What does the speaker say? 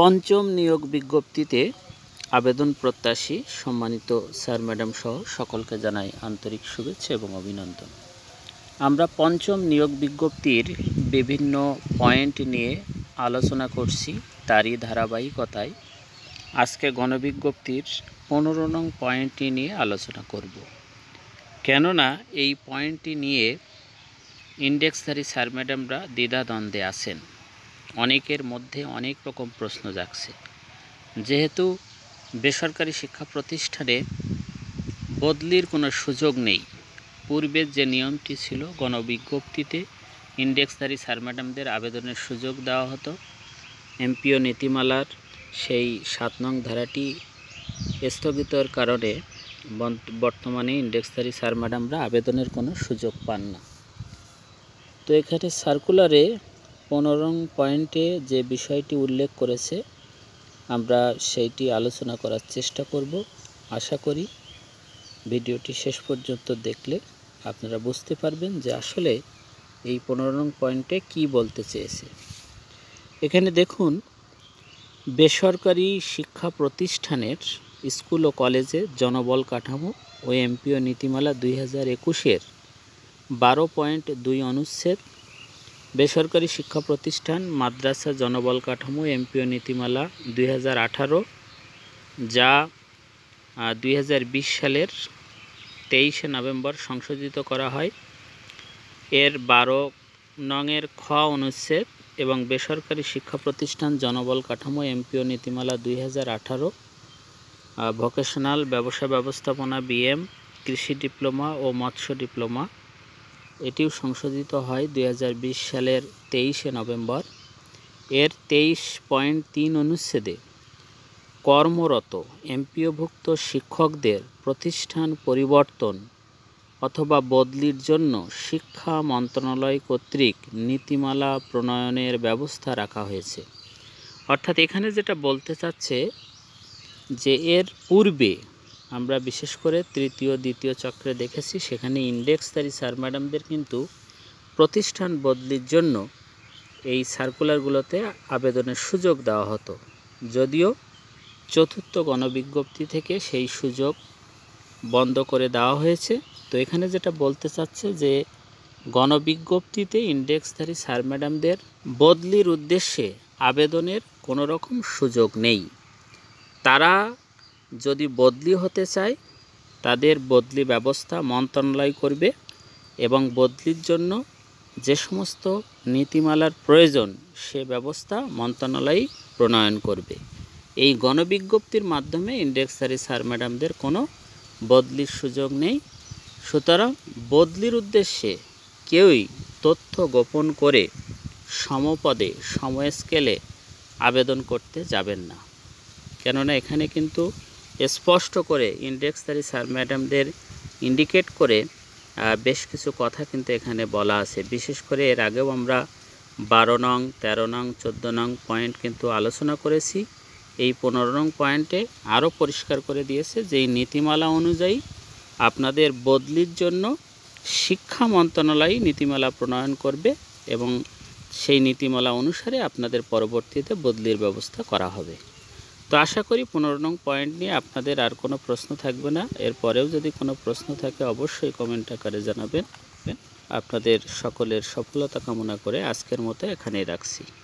পঞ্চম নিয়োগ বিজ্ঞপ্তিতে আবেদন প্রত্যাশী সম্মানিত স্যার ম্যাডাম সহ সকলকে জানাই আন্তরিক শুভেচ্ছা এবং অভিনন্দন আমরা পঞ্চম নিয়োগ বিজ্ঞপ্তির বিভিন্ন পয়েন্ট নিয়ে আলোচনা করছি তারই ধারাবাহিকতায় আজকে গণবিজ্ঞপ্তির পনেরো নং পয়েন্টটি নিয়ে আলোচনা করব কেননা এই পয়েন্টটি নিয়ে ইন্ডেক্সধারী স্যার ম্যাডামরা দ্বিধাদ্বন্দ্বে আসেন অনেকের মধ্যে অনেক রকম প্রশ্ন জাগছে যেহেতু বেসরকারি শিক্ষা প্রতিষ্ঠানে বদলির কোনো সুযোগ নেই পূর্বের যে নিয়মটি ছিল গণবিজ্ঞপ্তিতে ইন্ডেক্সধারী স্যার ম্যাডামদের আবেদনের সুযোগ দেওয়া হতো এমপিও নীতিমালার সেই সাত নং ধারাটি স্থগিতর কারণে বর্তমানে ইন্ডেক্সধারী স্যার ম্যাডামরা আবেদনের কোনো সুযোগ পান না তো এখানে সার্কুলারে পনেরো পয়েন্টে যে বিষয়টি উল্লেখ করেছে আমরা সেইটি আলোচনা করার চেষ্টা করব আশা করি ভিডিওটি শেষ পর্যন্ত দেখলে আপনারা বুঝতে পারবেন যে আসলে এই পনেরো পয়েন্টে কি বলতে চেয়েছে এখানে দেখুন বেসরকারি শিক্ষা প্রতিষ্ঠানের স্কুল ও কলেজে জনবল কাঠামো ও এমপিও নীতিমালা দুই হাজার একুশের বারো পয়েন্ট দুই অনুচ্ছেদ বেসরকারি শিক্ষা প্রতিষ্ঠান মাদ্রাসা জনবল কাঠামো এমপিও নীতিমালা দুই যা দুই সালের তেইশে নভেম্বর সংশোধিত করা হয় এর বারো নংয়ের খ অনুচ্ছেদ এবং বেসরকারি শিক্ষা প্রতিষ্ঠান জনবল কাঠামো এমপিও নীতিমালা দুই হাজার আঠারো ভোকেশনাল ব্যবসা ব্যবস্থাপনা বিএম কৃষি ডিপ্লোমা ও মৎস্য ডিপ্লোমা এটিও সংশোধিত হয় দুই সালের তেইশে নভেম্বর এর তেইশ পয়েন্ট তিন অনুচ্ছেদে কর্মরত এমপিওভুক্ত শিক্ষকদের প্রতিষ্ঠান পরিবর্তন অথবা বদলির জন্য শিক্ষা মন্ত্রণালয় কর্তৃক নীতিমালা প্রণয়নের ব্যবস্থা রাখা হয়েছে অর্থাৎ এখানে যেটা বলতে চাচ্ছে যে এর পূর্বে আমরা বিশেষ করে তৃতীয় দ্বিতীয় চক্রে দেখেছি সেখানে ইন্ডেক্সধারী স্যার ম্যাডামদের কিন্তু প্রতিষ্ঠান বদলির জন্য এই সার্কুলারগুলোতে আবেদনের সুযোগ দেওয়া হতো যদিও চতুর্থ গণবিজ্ঞপ্তি থেকে সেই সুযোগ বন্ধ করে দেওয়া হয়েছে তো এখানে যেটা বলতে চাচ্ছে যে গণবিজ্ঞপ্তিতে ইন্ডেক্সধারী স্যার ম্যাডামদের বদলির উদ্দেশ্যে আবেদনের কোনো রকম সুযোগ নেই তারা যদি বদলি হতে চায় তাদের বদলি ব্যবস্থা মন্ত্রণালয় করবে এবং বদলির জন্য যে সমস্ত নীতিমালার প্রয়োজন সে ব্যবস্থা মন্ত্রণালয় প্রণয়ন করবে এই গণবিজ্ঞপ্তির মাধ্যমে ইন্ডেক্সারি স্যার ম্যাডামদের কোনো বদলির সুযোগ নেই সুতরাং বদলির উদ্দেশ্যে কেউই তথ্য গোপন করে সমপদে স্কেলে আবেদন করতে যাবেন না কেননা এখানে কিন্তু স্পষ্ট করে ইন্ডেক্সধারী স্যার ম্যাডামদের ইন্ডিকেট করে বেশ কিছু কথা কিন্তু এখানে বলা আছে বিশেষ করে এর আগেও আমরা বারো নং তেরো নং চোদ্দো নং পয়েন্ট কিন্তু আলোচনা করেছি এই পনেরো নং পয়েন্টে আরও পরিষ্কার করে দিয়েছে যে নীতিমালা অনুযায়ী আপনাদের বদলির জন্য শিক্ষা মন্ত্রণালয় নীতিমালা প্রণয়ন করবে এবং সেই নীতিমালা অনুসারে আপনাদের পরবর্তীতে বদলির ব্যবস্থা করা হবে তো আশা করি পনেরো নং পয়েন্ট নিয়ে আপনাদের আর কোনো প্রশ্ন থাকবে না এরপরেও যদি কোনো প্রশ্ন থাকে অবশ্যই কমেন্ট আকারে জানাবেন আপনাদের সকলের সফলতা কামনা করে আজকের মতো এখানেই রাখছি